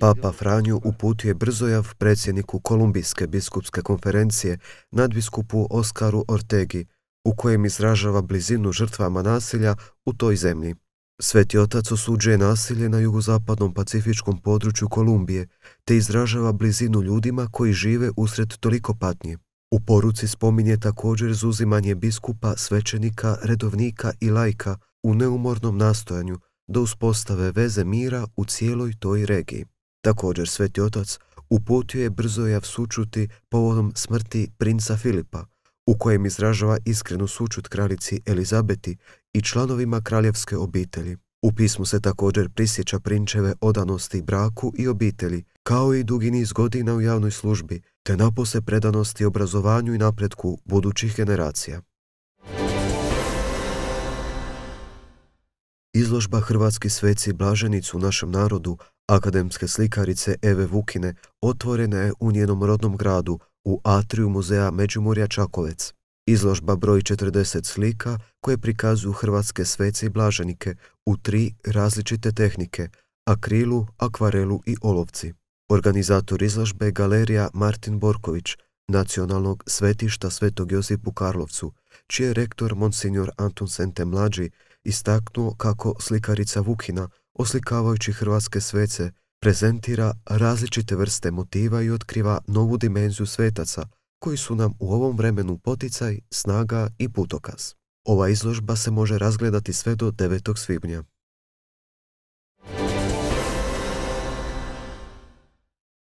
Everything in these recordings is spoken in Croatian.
Papa Franju uputio je brzojav predsjedniku Kolumbijske biskupske konferencije nadbiskupu Oskaru Ortegi, u kojem izražava blizinu žrtvama nasilja u toj zemlji. Sveti otac osuđuje nasilje na jugozapadnom pacifičkom području Kolumbije te izražava blizinu ljudima koji žive usred toliko patnje. U poruci spominje također zuzimanje biskupa, svećenika, redovnika i lajka u neumornom nastojanju da uspostave veze mira u cijeloj toj regiji. Također Sveti otac uputio je brzojav sučuti povodom smrti princa Filipa, u kojem izražava iskrenu sučut kraljici Elizabeti i članovima kraljevske obitelji. U pismu se također prisjeća prinčeve odanosti braku i obitelji, kao i dugi niz godina u javnoj službi, te napose predanosti obrazovanju i napretku budućih generacija. Izložba Hrvatski sveci Blaženicu u našem narodu, akademske slikarice Eve Vukine, otvorena je u njenom rodnom gradu, u atriju muzeja Međimurja Čakovec. Izložba broj 40 slika koje prikazuju hrvatske svece i blaženike u tri različite tehnike, akrilu, akvarelu i olovci. Organizator izložbe je galerija Martin Borković, nacionalnog svetišta Svetog Josipu Karlovcu, čiji je rektor Monsignor Anton Sente Mlađi istaknuo kako slikarica Vukina, oslikavajući hrvatske svece, prezentira različite vrste motiva i otkriva novu dimenziju svetaca koji su nam u ovom vremenu poticaj, snaga i putokaz. Ova izložba se može razgledati sve do 9. svibnja.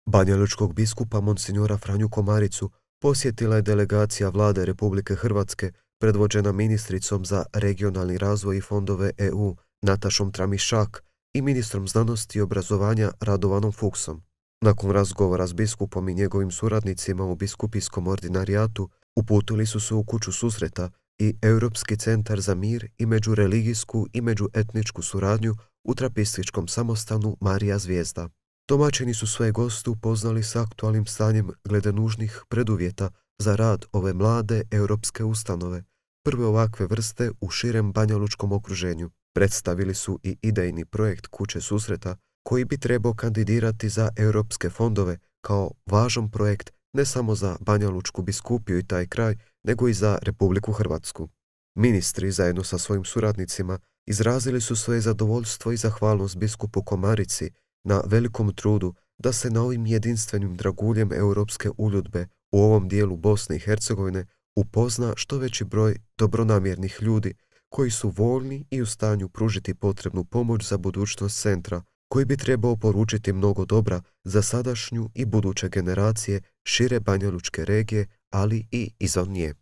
Banja biskupa Monsignora Franju Komaricu posjetila je delegacija vlade Republike Hrvatske predvođena ministricom za regionalni razvoj i fondove EU Natašom Tramišak, i ministrom znanosti i obrazovanja Radovanom Fuksom. Nakon razgovora s biskupom i njegovim suradnicima u biskupijskom ordinarijatu uputili su se u kuću susreta i Europski centar za mir i međureligijsku i međuetničku suradnju u trapističkom samostanu Marija Zvijezda. Domaćini su svoje goste upoznali s aktualnim stanjem glede nužnih preduvjeta za rad ove mlade europske ustanove, prve ovakve vrste u širem banjalučkom okruženju. Predstavili su i idejni projekt Kuće susreta koji bi trebao kandidirati za europske fondove kao važan projekt ne samo za Banjalučku biskupiju i taj kraj, nego i za Republiku Hrvatsku. Ministri zajedno sa svojim suradnicima izrazili su svoje zadovoljstvo i zahvalnost biskupu Komarici na velikom trudu da se na ovim jedinstvenim draguljem europske uljudbe u ovom dijelu Bosne i Hercegovine upozna što veći broj dobronamjernih ljudi koji su voljni i u stanju pružiti potrebnu pomoć za budućnost centra, koji bi trebao poručiti mnogo dobra za sadašnju i buduće generacije šire Banjalučke regije, ali i izvan nje.